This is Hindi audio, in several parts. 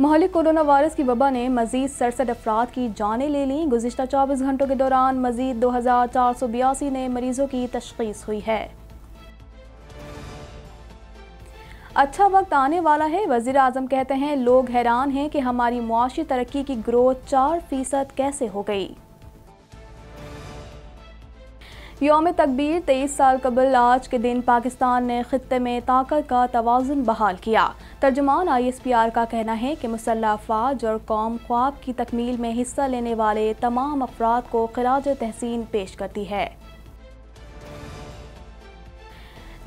मोहल्ले कोरोना वायरस की वबा ने मजीद सड़सठ अफराद की जानें ले ली गुजशत चौबीस घंटों के दौरान मजीद दो हज़ार चार सौ बयासी नए मरीजों की तशखीस हुई है अच्छा वक्त आने वाला है वजीर अजम कहते हैं लोग हैरान हैं कि हमारी मुआशी तरक्की की ग्रोथ चार फीसद कैसे हो गई योम तकबीर तेईस साल कबल आज के दिन पाकिस्तान ने खत्े में ताकत का तोज़ुन बहाल किया तर्जुमान आईएसपीआर का कहना है कि मुसल्ह अफवाज और कौम ख्वाब की तकमील में हिस्सा लेने वाले तमाम अफराद को खराज तहसीन पेश करती है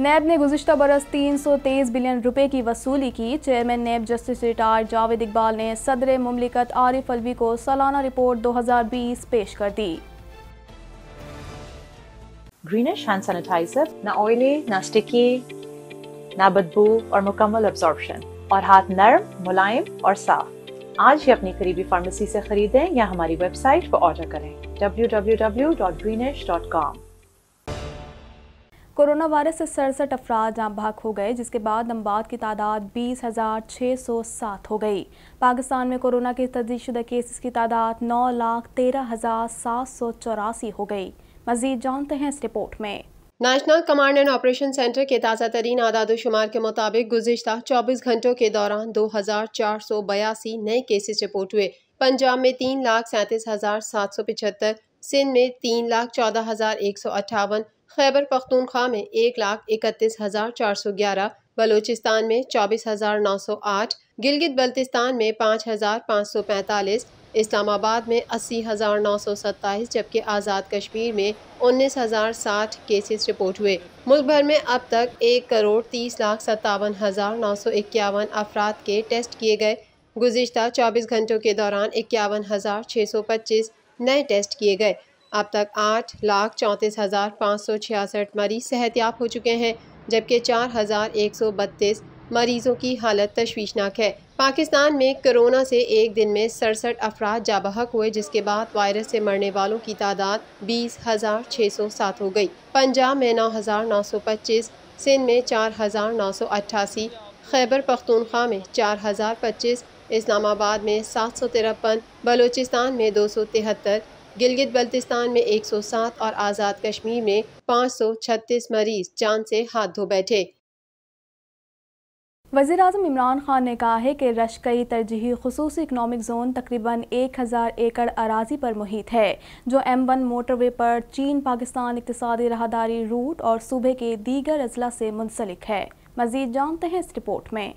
नैब ने गुजशत बरस तीन सौ तेईस बिलियन रुपए की वसूली की chairman NAB justice retired Javed Iqbal ने सदर मुमलिकत आरिफ अलवी को सालाना रिपोर्ट दो हज़ार बीस पेश कर दी ग्रीनिश हैंड सैनिटाइजर ना ऑयली ना स्टिकी ना बदबू और मुकम्मल अब्जॉर्बशन और हाथ नरम मुलायम और साफ आज ही अपनी करीबी फार्मेसी से खरीदें या हमारी वेबसाइट पर ऑर्डर करें www.greenish.com कोरोना वायरस से सड़सठ अफराज जाम भाग हो गए जिसके बाद अम्बाद की तादाद बीस हज़ार छः सौ सात हो गई पाकिस्तान में कोरोना के तजीशुदा केसेस की तादाद नौ लाख तेरह हज़ार सात सौ चौरासी हो गई मजीद जानते हैं इस रिपोर्ट में national command and operation center के ताज़ा तरीन आदादोशुमार के मुताबिक गुजशत 24 घंटों के दौरान दो हज़ार चार सौ बयासी नए केसेस रिपोर्ट हुए पंजाब में तीन लाख सैंतीस हज़ार सात सौ पिचहत्तर सिंध में तीन लाख चौदह हज़ार एक सौ अट्ठावन खैबर पख्तूनख्वा में एक लाख इकतीस हज़ार चार सौ ग्यारह बलोचिस्तान में चौबीस हज़ार नौ सौ आठ गिलगित बल्तिस्तान में पाँच हज़ार पाँच सौ पैंतालीस इस्लामाबाद में अस्सी हज़ार नौ सौ सत्ताईस जबकि आज़ाद कश्मीर में उन्नीस हज़ार साठ केसेस रिपोर्ट हुए मुल्क भर में अब तक एक करोड़ तीस लाख सत्तावन हज़ार नौ सौ इक्यावन अफराद के टेस्ट किए गए गुज्त चौबीस घंटों के दौरान इक्यावन हज़ार छः सौ पच्चीस नए टेस्ट किए गए अब तक आठ लाख चौंतीस हज़ार पाँच सौ छियासठ मरीज सेहतियाब हो चुके हैं जबकि चार हज़ार एक सौ बत्तीस मरीजों की हालत तशवीशनाक है पाकिस्तान में कोरोना से एक दिन में सड़सठ अफराद जाबहक हुए जिसके बाद वायरस से मरने वालों की तादाद बीस हज़ार छः सौ सात हो गई पंजाब में नौ हज़ार नौ सौ पच्चीस सिंध में चार हज़ार नौ सौ अट्ठासी खैबर पख्तूनख्वा में चार हज़ार पच्चीस इस्लामाबाद में सात सौ तिरपन बलोचिस्तान में दो सौ तिहत्तर गिलगित बल्तिस्तान में एक सौ सात और आज़ाद कश्मीर में पाँच सौ छत्तीस मरीज जान से हाथ धो बैठे वजीर अजम इमरान खान ने कहा है कि रशकई तरजीह खसूस इकनॉमिक जोन तकरीबन एक हज़ार एकड़ अराजी पर मुहित है जो एम वन मोटरवे पर चीन पाकिस्तान इकतदी राहदारी रूट और सूबे के दीगर अजला से मुंसलिक है मजीद जानते हैं इस रिपोर्ट में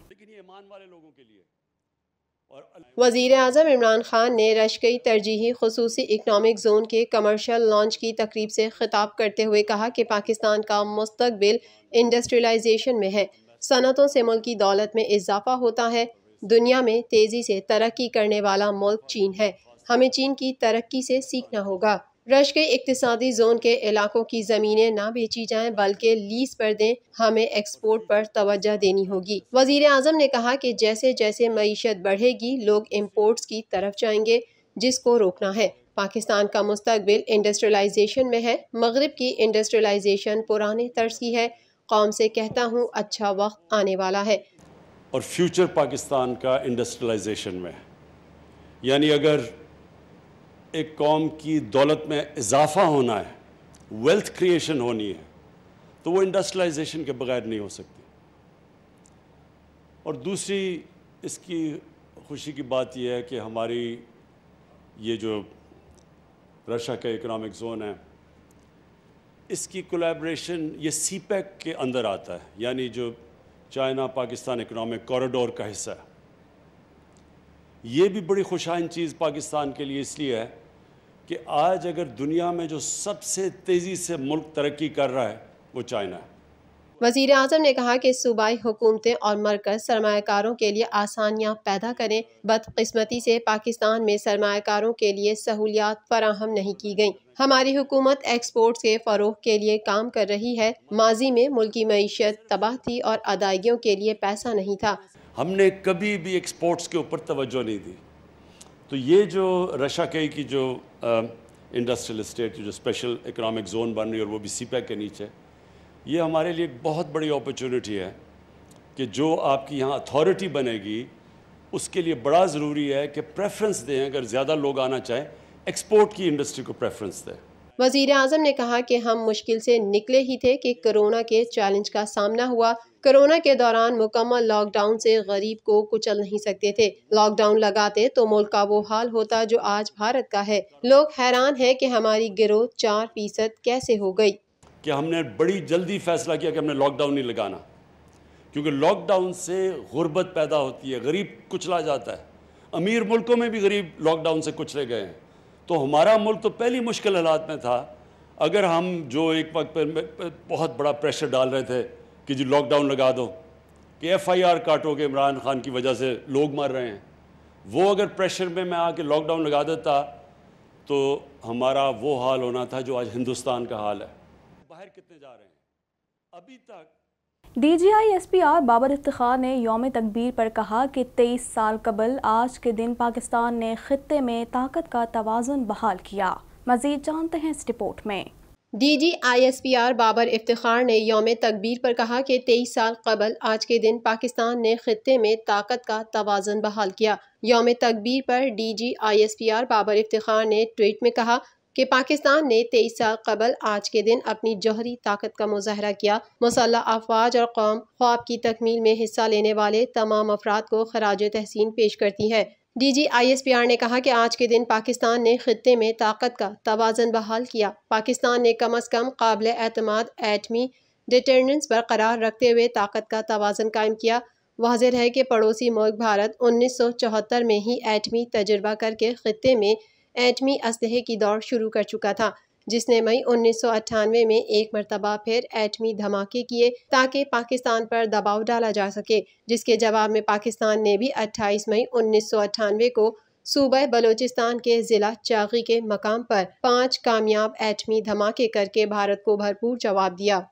वजीर अजम इमरान खान ने रशकई तरजीही खसूस इकनॉमिक जोन के कमर्शल लॉन्च की तकरीब से खिताब करते हुए कहा कि पाकिस्तान का मुस्तबिल इंडस्ट्रियलाइजेशन में है सनतों से मुल्क की दौलत में इजाफा होता है दुनिया में तेज़ी से तरक्की करने वाला मुल्क चीन है हमें चीन की तरक्की से सीखना होगा रश के इकतदी जोन के इलाकों की ज़मीनें ना बेची जाएं बल्कि लीज पर दें हमें एक्सपोर्ट पर तोज्जह देनी होगी वजीर अजम ने कहा कि जैसे जैसे मीशत बढ़ेगी लोग इम्पोर्ट्स की तरफ जाएंगे जिसको रोकना है पाकिस्तान का मुस्तबिल इंडस्ट्रियलाइजेशन में है मगरब की इंडस्ट्रियलाइजेशन पुराने तर्ज की है कौम से कहता हूँ अच्छा वक्त आने वाला है और फ्यूचर पाकिस्तान का इंडस्ट्रियलाइजेशन में यानी अगर एक कौम की दौलत में इजाफा होना है वेल्थ क्रिएशन होनी है तो वो इंडस्ट्रियलाइजेशन के बगैर नहीं हो सकती और दूसरी इसकी खुशी की बात यह है कि हमारी ये जो रशिया का इकनॉमिक जोन है इसकी कोलेब्रेशन ये सी e के अंदर आता है यानी जो चाइना पाकिस्तान इकनॉमिक कॉरिडोर का हिस्सा है ये भी बड़ी खुशाइन चीज़ पाकिस्तान के लिए इसलिए है कि आज अगर दुनिया में जो सबसे तेज़ी से मुल्क तरक्की कर रहा है वो चाइना है वजीर अजम ने कहा कि सूबाई हुकूमतें और मरकज सरमाकारों के लिए आसानियाँ पैदा करें बदकस्मती से पाकिस्तान में सरमाकारों के लिए सहूलियात फराहम नहीं की गयी हमारी हुकूमत एक्सपोर्ट्स के फरोह के लिए काम कर रही है माजी में मुल्की मीशत तबाह थी और अदायगियों के लिए पैसा नहीं था हमने कभी भी एक्सपोर्ट्स के ऊपर तोज्जो नहीं दी तो ये जो रशा कई की जो इंडस्ट्रियल स्टेट जो स्पेशल इकोनॉमिक जोन बन रही है और वो भी सीपैक e के नीचे ये हमारे लिए बहुत बड़ी अपॉर्चुनिटी है कि जो आपकी यहाँ अथॉरिटी बनेगी उसके लिए बड़ा ज़रूरी है कि प्रेफरेंस दें अगर ज़्यादा लोग आना चाहें एक्सपोर्ट की इंडस्ट्री को प्रेफरेंस दें वजीर अजम ने कहा कि हम मुश्किल से निकले ही थे कि कोरोना के चैलेंज का सामना हुआ कोरोना के दौरान मुकम्मल लॉकडाउन से गरीब को कुचल नहीं सकते थे लॉकडाउन लगाते तो मुल्क का वो हाल होता जो आज भारत का है लोग हैरान हैं कि हमारी गिरोह चार फीसद कैसे हो गई कि हमने बड़ी जल्दी फैसला किया कि हमने लॉकडाउन नहीं लगाना क्योंकि लॉकडाउन से गुर्बत पैदा होती है गरीब कुचला जाता है अमीर मुल्कों में भी गरीब लॉकडाउन से कुचले गए हैं तो हमारा मुल्क तो पहली मुश्किल हालात में था अगर हम जो एक वक्त पर बहुत बड़ा प्रेशर डाल रहे थे कि जी लॉकडाउन लगा दो कि एफ़ आई आर काटो के इमरान खान की वजह से लोग मर रहे हैं वो अगर प्रेशर में मैं आके लॉकडाउन लगा देता तो हमारा वो हाल होना था जो आज हिंदुस्तान का हाल है बाहर कितने जा रहे हैं अभी तक डीजीआई बाबर इफ्तार ने योम तकबीर पर कहा कि तेईस साल कबल आज के दिन पाकिस्तान ने खत्े में ताकत का तोज़ुन बहाल किया मजीद जानते हैं इस रिपोर्ट में D G I S P R Babar Iftikhar ने योम तकबीर पर कहा कि तेईस साल कबल आज के दिन पाकिस्तान ने खत्े में ताकत का तोज़ुन बहाल किया योम तकबीर पर D G I S P R Babar Iftikhar ने ट्वीट में कहा कि पाकिस्तान ने तेईस साल कबल आज के दिन अपनी जौहरी ताकत का मुजाहरा किया मसल अफवाज और कौम ख्वाब की तकमील में हिस्सा लेने वाले तमाम अफराद को खराज तहसीन पेश करती है D G I S P R ने कहा कि आज के दिन पाकिस्तान ने खत्े में ताकत का तोज़न बहाल किया पाकिस्तान ने कम अज़ कम काबिल अतमाद एटमी डिटर्नेंस बरकरार रखते हुए ताकत का तोज़न कायम किया वाजिर है कि पड़ोसी मुल्क भारत उन्नीस सौ चौहत्तर में ही एटमी तजर्बा करके खत्े में एटमी इसलहे की दौड़ शुरू कर चुका था जिसने मई उन्नीस में एक मरतबा फिर एटमी धमाके किए ताकि पाकिस्तान पर दबाव डाला जा सके जिसके जवाब में पाकिस्तान ने भी 28 मई उन्नीस को सूबह बलूचिस्तान के ज़िला चागी के मकाम पर पाँच कामयाब एटमी धमाके करके भारत को भरपूर जवाब दिया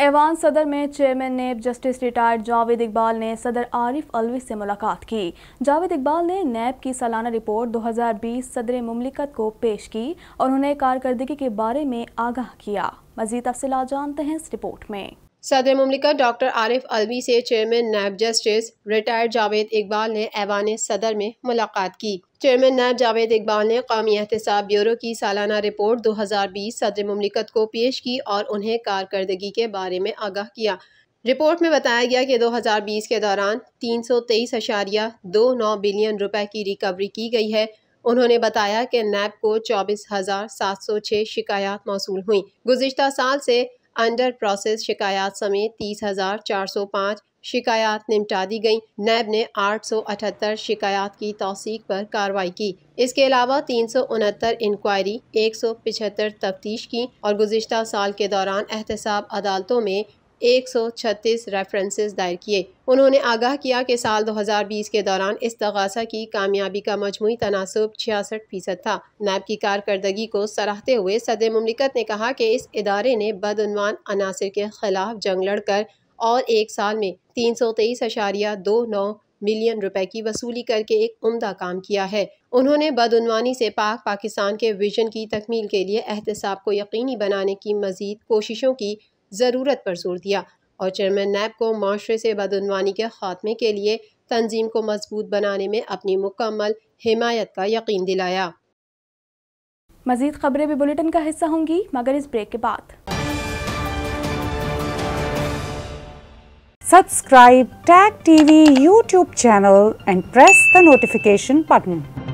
ऐवान सदर में चेयरमैन नेब जस्टिस रिटायर्ड जावेद इकबाल ने सदर आरिफ अलवी से मुलाकात की जावेद इकबाल ने नैब की सालाना रिपोर्ट 2020 सदर ममलिकत को पेश की और उन्हें कारकर्दगी के बारे में आगाह किया मजीद तफसला जानते हैं इस रिपोर्ट में सदर ममलिका डॉक्टर आरिफ अलवी से चेयरमैन नायब जस्टिस रिटायर्ड जावेद इकबाल ने ऐवान सदर में मुलाकात की चेयरमैन नायब जावेद इकबाल ने कौमी एहतसाब ब्यूरो की सालाना रिपोर्ट 2020 सदर ममलिकत को पेश की और उन्हें कारकर्दगी के बारे में आगाह किया रिपोर्ट में बताया गया कि 2020 के दौरान तीन सौ तेईस अशारिया दो नौ बिलियन रुपए की रिकवरी की गई है उन्होंने बताया कि नैब को चौबीस हज़ार सात सौ छः शिकायत मौसू हुई गुजशत साल से अंडर प्रोसेस शिकायत समेत तीस हज़ार चार सौ पाँच शिकायत निपटा दी गई नैब ने आठ सौ अठहत्तर शिकायत की तोसीक पर कार्रवाई की इसके अलावा तीन सौ उनहत्तर इंक्वायरी एक सौ पिछहत्तर तफ्तीश की और गुजशत साल के दौरान एहतसाब अदालतों में 136 रेफरेंसेस दायर किए उन्होंने आगाह किया कि साल 2020 के दौरान इस तगासा की कामयाबी का मजमू तनासब छियासठ फीसद था नैब की कारकर्दगी को सराहते हुए सदर ममलिकत ने कहा कि इस इदारे ने बदनवान अनासर के खिलाफ जंग लड़कर और एक साल में तीन सौ तेईस अशारिया दो नौ मिलियन रुपए की वसूली करके एक उम्दा काम किया है उन्होंने बदनवानी से पाक पाकिस्तान के विजन की तकमील के लिए एहतसाब को यकीनी बनाने की मजीद कोशिशों की ज़रूरत पर जोर दिया और चेयरमैन नैब को माशरे से बदनवानी के खात्मे के लिए तंजीम को मजबूत बनाने में अपनी मुकम्मल हिमायत का यकीन दिलाया मजीद खबरें भी बुलेटिन का हिस्सा होंगी मगर इस ब्रेक के बाद subscribe tag TV YouTube channel and press the notification button